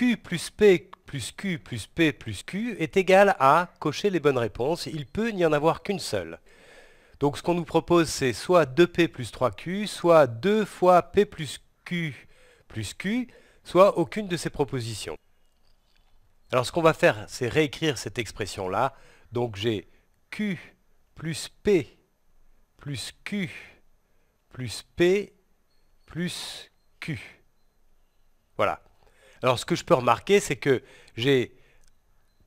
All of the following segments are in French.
Q plus P plus Q plus P plus Q est égal à cocher les bonnes réponses. Il peut n'y en avoir qu'une seule. Donc ce qu'on nous propose, c'est soit 2P plus 3Q, soit 2 fois P plus Q plus Q, soit aucune de ces propositions. Alors ce qu'on va faire, c'est réécrire cette expression-là. Donc j'ai Q plus P plus Q plus P plus Q. Voilà. Alors ce que je peux remarquer, c'est que j'ai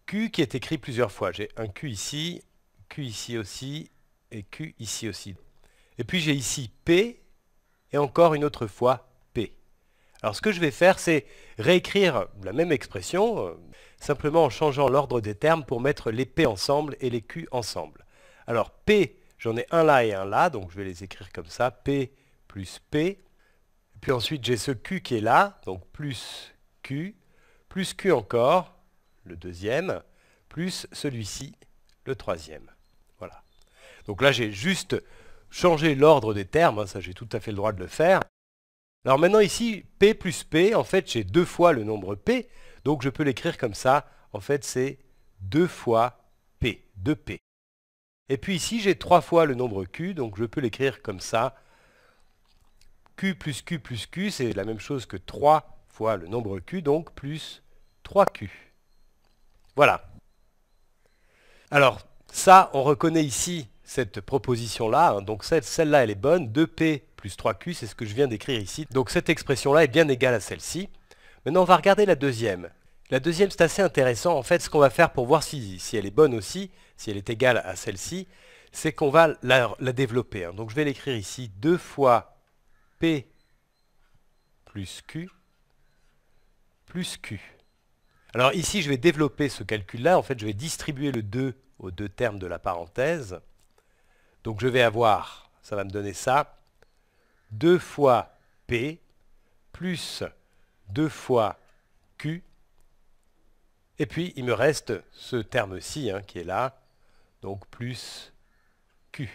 Q qui est écrit plusieurs fois. J'ai un Q ici, Q ici aussi, et Q ici aussi. Et puis j'ai ici P, et encore une autre fois P. Alors ce que je vais faire, c'est réécrire la même expression, euh, simplement en changeant l'ordre des termes pour mettre les P ensemble et les Q ensemble. Alors P, j'en ai un là et un là, donc je vais les écrire comme ça, P plus P. Et puis ensuite j'ai ce Q qui est là, donc plus Q, plus Q encore, le deuxième, plus celui-ci, le troisième. Voilà. Donc là, j'ai juste changé l'ordre des termes, hein, ça j'ai tout à fait le droit de le faire. Alors maintenant ici, P plus P, en fait j'ai deux fois le nombre P, donc je peux l'écrire comme ça, en fait c'est deux fois P, 2P. Et puis ici j'ai trois fois le nombre Q, donc je peux l'écrire comme ça. Q plus Q plus Q, c'est la même chose que 3 fois le nombre q, donc plus 3q. Voilà. Alors, ça, on reconnaît ici cette proposition-là. Hein. donc celle-là, elle est bonne. 2p plus 3q, c'est ce que je viens d'écrire ici. Donc cette expression-là est bien égale à celle-ci. Maintenant, on va regarder la deuxième. La deuxième, c'est assez intéressant. En fait, ce qu'on va faire pour voir si, elle est bonne aussi, si elle est égale à celle-ci, c'est qu'on va la, développer. Hein. Donc je vais l'écrire ici. 2 fois p plus q plus Q. Alors ici, je vais développer ce calcul-là. En fait, je vais distribuer le 2 aux deux termes de la parenthèse. Donc je vais avoir, ça va me donner ça, 2 fois P plus 2 fois Q. Et puis, il me reste ce terme-ci hein, qui est là, donc plus Q.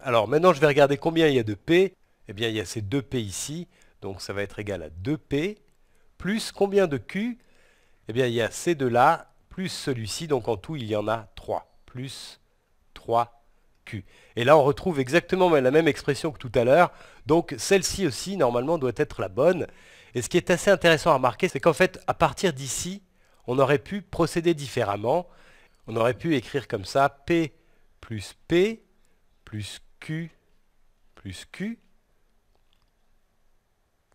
Alors maintenant, je vais regarder combien il y a de P. Eh bien, il y a ces deux p ici. Donc ça va être égal à 2P plus combien de Q Eh bien il y a ces deux-là plus celui-ci, donc en tout il y en a 3, plus 3Q. Et là on retrouve exactement la même expression que tout à l'heure, donc celle-ci aussi normalement doit être la bonne. Et ce qui est assez intéressant à remarquer, c'est qu'en fait à partir d'ici, on aurait pu procéder différemment. On aurait pu écrire comme ça P plus P plus Q plus Q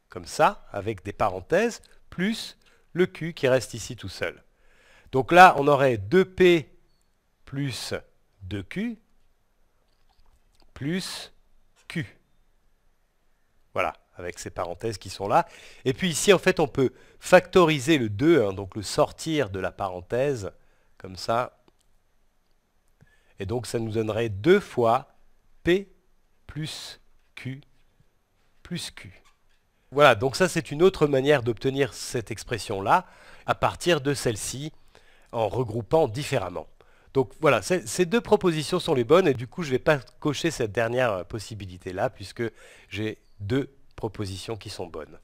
comme ça, avec des parenthèses, plus le Q qui reste ici tout seul. Donc là, on aurait 2P plus 2Q plus Q. Voilà, avec ces parenthèses qui sont là. Et puis ici, en fait, on peut factoriser le 2, hein, donc le sortir de la parenthèse, comme ça. Et donc, ça nous donnerait 2 fois P plus Q plus Q. Voilà, donc ça c'est une autre manière d'obtenir cette expression-là à partir de celle-ci en regroupant différemment. Donc voilà, ces deux propositions sont les bonnes et du coup je ne vais pas cocher cette dernière euh, possibilité-là puisque j'ai deux propositions qui sont bonnes.